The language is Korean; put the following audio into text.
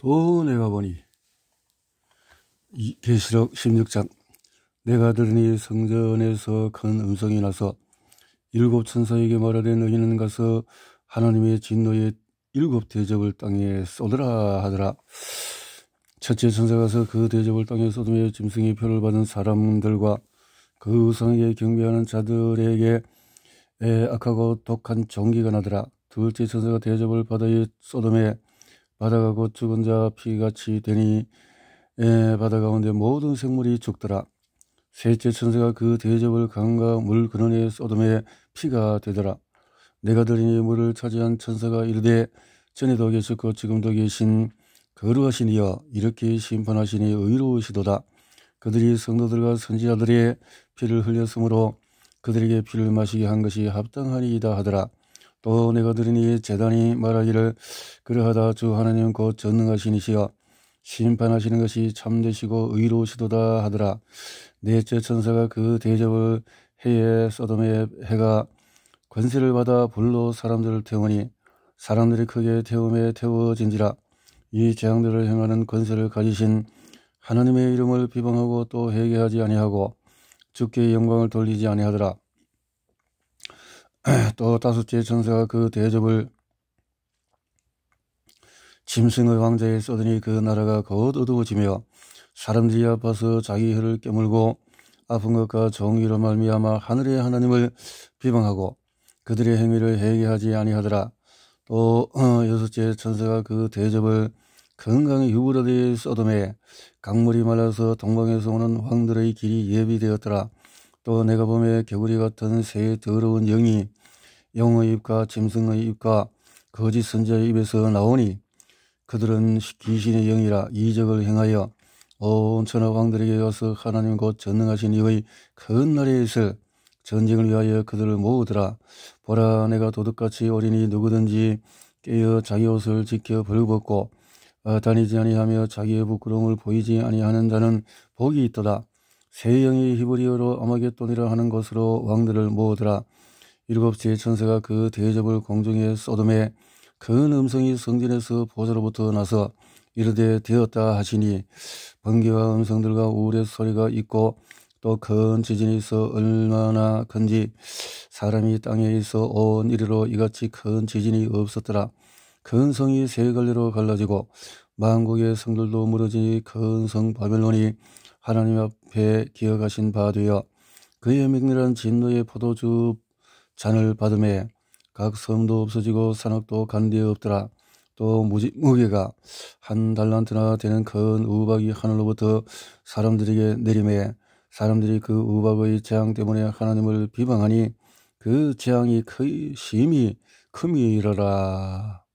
또 내가 보니 이 계시록 16장 내가 들으니 성전에서 큰 음성이 나서 일곱 천사에게 말하되 너희는 가서 하나님의 진노의 일곱 대접을 땅에 쏟으라 하더라 첫째 천사가 서그 대접을 땅에 쏟으며 짐승의 표를 받은 사람들과 그 우상에게 경배하는 자들에게 악하고 독한 종기가 나더라. 둘째 천사가 대접을 받아 소돔에 바다가 곧 죽은 자 피같이 되니 에, 예, 바다 가운데 모든 생물이 죽더라. 셋째 천사가 그 대접을 강과 물 근원에 쏟음에 피가 되더라. 내가 들이니 물을 차지한 천사가 이르되 전에도 계셨고 지금도 계신 거룩하시니여 이렇게 심판하시니 의로우시도다. 그들이 성도들과 선지자들의 피를 흘렸으므로 그들에게 피를 마시게 한 것이 합당하니이다 하더라. 또 내가 들은 이 재단이 말하기를 그러하다 주 하나님 곧 전능하시니시여 심판하시는 것이 참되시고 의로우시도다 하더라 넷째 천사가 그 대접을 해에 서돔의 해가 권세를 받아 불로 사람들을 태우니 사람들이 크게 태움에 태워진지라 이 재앙들을 행하는 권세를 가지신 하나님의 이름을 비방하고 또 회개하지 아니하고 죽게 영광을 돌리지 아니하더라 또 다섯째 천사가 그 대접을 짐승의 황자에쏟더니그 나라가 곧 어두워지며 사람들이 아파서 자기 혀를 깨물고 아픈 것과 종이로 말미암아 하늘의 하나님을 비방하고 그들의 행위를 회개하지 아니하더라. 또 어, 여섯째 천사가 그 대접을 건강히 유브라데의 소돔에 강물이 말라서 동방에서 오는 황들의 길이 예비되었더라. 또 내가 보며 개구리 같은 새의 더러운 영이 영의 입과 짐승의 입과 거짓 선자의 입에서 나오니 그들은 귀신의 영이라 이적을 행하여 온 천하 왕들에게 와서 하나님 곧 전능하신 이의 큰나 날에 있을 전쟁을 위하여 그들을 모으더라. 보라 내가 도둑같이 어린이 누구든지 깨어 자기 옷을 지켜 벌벗고 아, 다니지 아니하며 자기의 부끄러움을 보이지 아니하는 자는 복이 있도다. 세 영이 히브리어로 아마겟돈이라 하는 것으로 왕들을 모으더라. 일곱 째 천사가 그 대접을 공중에 쏟음에 큰 음성이 성전에서 보좌로부터 나서 이르되 되었다 하시니 번개와 음성들과 우울의 소리가 있고 또 큰 지진이 있어 얼마나 큰지 사람이 땅에 있어 온 이래로 이같이 큰 지진이 없었더라. 큰 성이 세 갈래로 갈라지고 만국의 성들도 무너지니 큰 성 바벨론이 하나님 앞에 기억하신 바 되어 그의 맹렬한 진노의 포도주 잔을 받음에 각 섬도 없어지고 산옥도 간데 없더라. 또 무지, 무게가 한 달란트나 되는 큰 우박이 하늘로부터 사람들에게 내림에 사람들이 그 우박의 재앙 때문에 하나님을 비방하니 그 재앙이 거의 심히 큼이 이르라.